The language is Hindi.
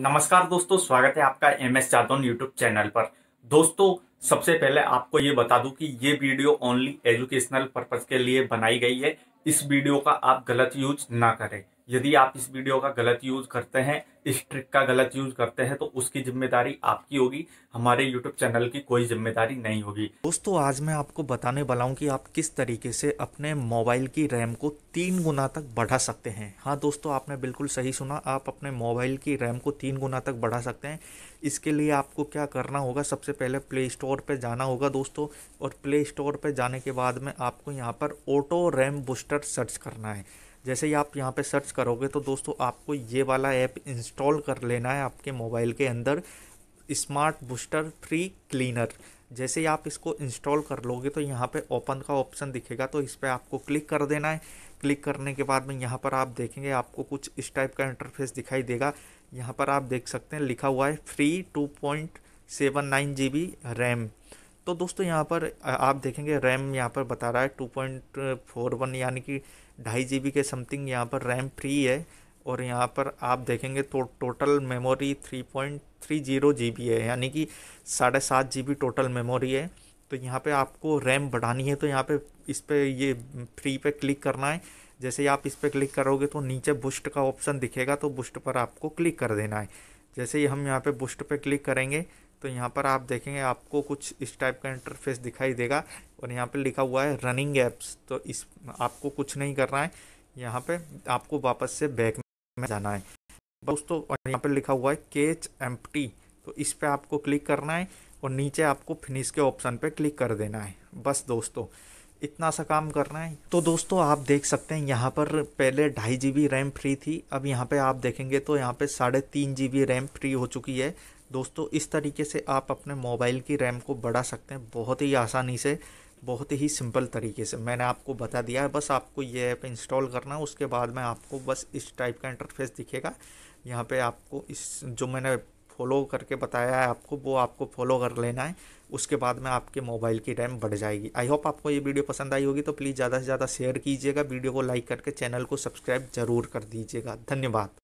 नमस्कार दोस्तों स्वागत है आपका M S Jadaun YouTube channel पर दोस्तों सबसे पहले आपको ये बता दूं कि ये वीडियो ओनली एजुकेशनल पर्पज के लिए बनाई गई है इस वीडियो का आप गलत यूज ना करें यदि आप इस वीडियो का गलत यूज़ करते हैं इस ट्रिक का गलत यूज़ करते हैं तो उसकी जिम्मेदारी आपकी होगी हमारे यूट्यूब चैनल की कोई जिम्मेदारी नहीं होगी दोस्तों आज मैं आपको बताने वाला हूँ कि आप किस तरीके से अपने मोबाइल की रैम को तीन गुना तक बढ़ा सकते हैं हाँ दोस्तों आपने बिल्कुल सही सुना आप अपने मोबाइल की रैम को तीन गुना तक बढ़ा सकते हैं इसके लिए आपको क्या करना होगा सबसे पहले प्ले स्टोर पर जाना होगा दोस्तों और प्ले स्टोर पर जाने के बाद में आपको यहाँ पर ऑटो रैम बूस्टर सर्च करना है जैसे ही आप यहाँ पे सर्च करोगे तो दोस्तों आपको ये वाला ऐप इंस्टॉल कर लेना है आपके मोबाइल के अंदर स्मार्ट बूस्टर फ्री क्लीनर जैसे ही आप इसको इंस्टॉल कर लोगे तो यहाँ पे ओपन का ऑप्शन दिखेगा तो इस पर आपको क्लिक कर देना है क्लिक करने के बाद में यहाँ पर आप देखेंगे आपको कुछ इस टाइप का इंटरफेस दिखाई देगा यहाँ पर आप देख सकते हैं लिखा हुआ है free two point seven nine G B RAM तो दोस्तों यहाँ पर आप देखेंगे रैम यहाँ पर बता रहा है टू पॉइंट फोर वन यानी कि ढाई जी बी के समथिंग यहाँ पर रैम फ्री है और यहाँ पर आप देखेंगे तो total memory three point three zero G B है यानी कि साढ़े सात जी बी टोटल मेमोरी है तो यहाँ पे आपको रैम बढ़ानी है तो यहाँ पे इस पर ये फ्री पे क्लिक करना है जैसे ही आप इस पर क्लिक करोगे तो नीचे बुस्ट का ऑप्शन दिखेगा तो बुस्ट पर आपको क्लिक कर देना है जैसे ही हम यहाँ पे बुस्ट पे क्लिक करेंगे तो यहाँ पर आप देखेंगे आपको कुछ इस टाइप का इंटरफेस दिखाई देगा और यहाँ पर लिखा हुआ है रनिंग एप्स तो इस आपको कुछ नहीं करना है यहाँ पर आपको वापस से बैक में जाना है दोस्तों और यहाँ पर लिखा हुआ है केच एम तो इस पर आपको क्लिक करना है और नीचे आपको फिनिश के ऑप्शन पर क्लिक कर देना है बस दोस्तों इतना सा काम करना है तो दोस्तों आप देख सकते हैं यहाँ पर पहले ढाई जी बी रैम फ्री थी अब यहाँ पे आप देखेंगे तो यहाँ पे साढ़े तीन जी बी रैम फ्री हो चुकी है दोस्तों इस तरीके से आप अपने मोबाइल की रैम को बढ़ा सकते हैं बहुत ही आसानी से बहुत ही सिंपल तरीके से मैंने आपको बता दिया है बस आपको ये ऐप इंस्टॉल करना है उसके बाद में आपको बस इस टाइप का इंटरफेस दिखेगा यहाँ पे आपको इस जो मैंने फॉलो करके बताया है आपको वो आपको फॉलो कर लेना है उसके बाद में आपके मोबाइल की रैम बढ़ जाएगी आई होप आपको ये वीडियो पसंद आई होगी तो प्लीज़ ज़्यादा से ज़्यादा शेयर कीजिएगा वीडियो को लाइक करके चैनल को सब्सक्राइब ज़रूर कर दीजिएगा धन्यवाद